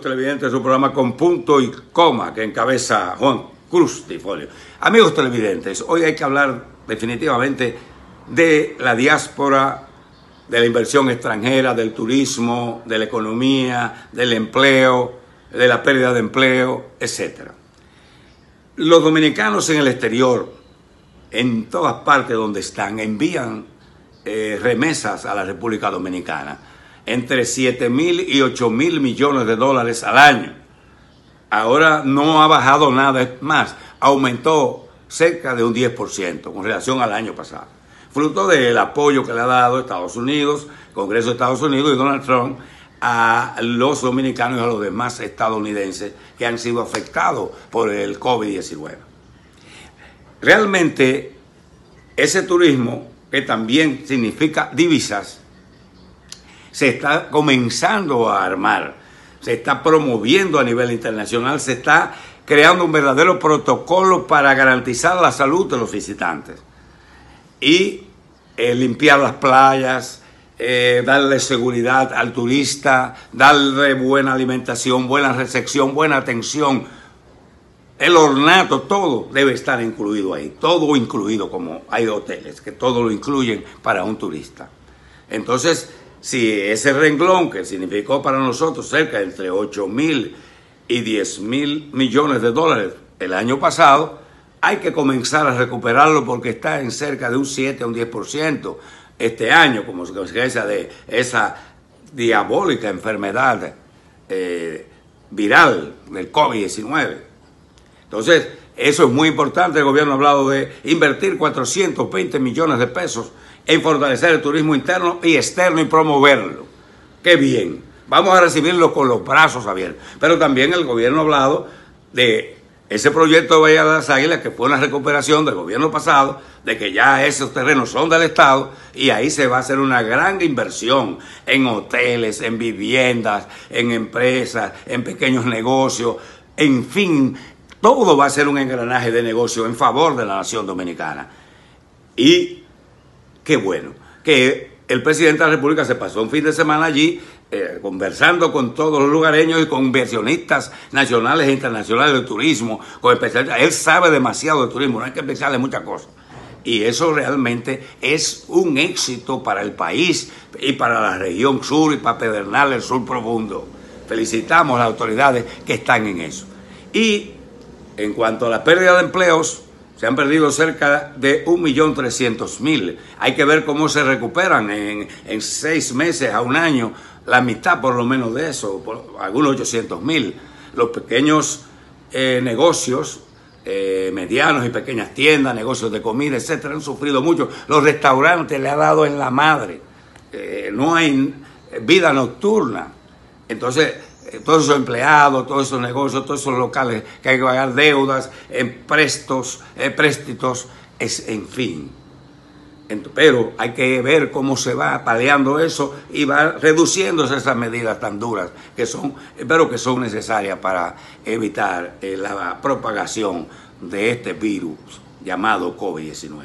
televidentes de su programa con punto y coma que encabeza Juan Cruz de Folio. Amigos televidentes, hoy hay que hablar definitivamente de la diáspora, de la inversión extranjera, del turismo, de la economía, del empleo, de la pérdida de empleo, etc. Los dominicanos en el exterior, en todas partes donde están, envían eh, remesas a la República Dominicana entre 7 mil y 8 mil millones de dólares al año. Ahora no ha bajado nada, más, aumentó cerca de un 10% con relación al año pasado. Fruto del apoyo que le ha dado Estados Unidos, Congreso de Estados Unidos y Donald Trump a los dominicanos y a los demás estadounidenses que han sido afectados por el COVID-19. Realmente ese turismo, que también significa divisas, se está comenzando a armar, se está promoviendo a nivel internacional, se está creando un verdadero protocolo para garantizar la salud de los visitantes y eh, limpiar las playas, eh, darle seguridad al turista, darle buena alimentación, buena recepción, buena atención. El ornato, todo debe estar incluido ahí, todo incluido, como hay hoteles que todo lo incluyen para un turista. Entonces, si ese renglón que significó para nosotros cerca de entre 8 mil y 10 mil millones de dólares el año pasado, hay que comenzar a recuperarlo porque está en cerca de un 7 a un 10% este año como consecuencia de esa diabólica enfermedad eh, viral del COVID-19. Entonces, eso es muy importante. El gobierno ha hablado de invertir 420 millones de pesos en fortalecer el turismo interno y externo y promoverlo. ¡Qué bien! Vamos a recibirlo con los brazos abiertos. Pero también el gobierno ha hablado de ese proyecto de Bahía de las Águilas, que fue una recuperación del gobierno pasado, de que ya esos terrenos son del Estado y ahí se va a hacer una gran inversión en hoteles, en viviendas, en empresas, en pequeños negocios, en fin, todo va a ser un engranaje de negocio en favor de la nación dominicana. Y qué bueno, que el presidente de la República se pasó un fin de semana allí eh, conversando con todos los lugareños y con inversionistas nacionales e internacionales de turismo, con especialistas. Él sabe demasiado de turismo, no hay que pensarle de muchas cosas. Y eso realmente es un éxito para el país y para la región sur y para Pedernal, el sur profundo. Felicitamos a las autoridades que están en eso. Y en cuanto a la pérdida de empleos, se han perdido cerca de 1.300.000. Hay que ver cómo se recuperan en, seis meses a un año, la mitad por lo menos de eso, por algunos 800.000. Los pequeños eh, negocios, eh, medianos y pequeñas tiendas, negocios de comida, etcétera, han sufrido mucho. Los restaurantes le ha dado en la madre. Eh, no hay vida nocturna. Entonces, eh, todos esos empleados, todos esos negocios, todos esos locales que hay que pagar deudas, eh, prestos, eh, préstitos, en fin. Pero hay que ver cómo se va paliando eso y va reduciéndose esas medidas tan duras que son, pero que son necesarias para evitar la propagación de este virus llamado COVID-19.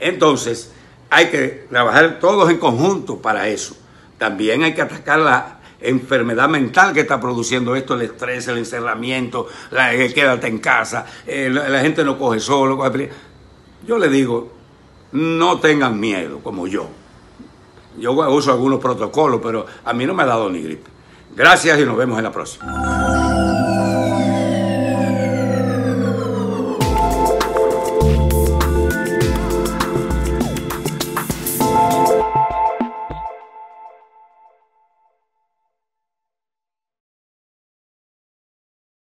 Entonces, hay que trabajar todos en conjunto para eso. También hay que atacar la, enfermedad mental que está produciendo esto, el estrés, el encerramiento, la, el eh, quédate en casa, eh, la, gente no coge solo. Yo le digo, no tengan miedo como yo. Yo uso algunos protocolos, pero a mí no me ha dado ni gripe. Gracias y nos vemos en la próxima.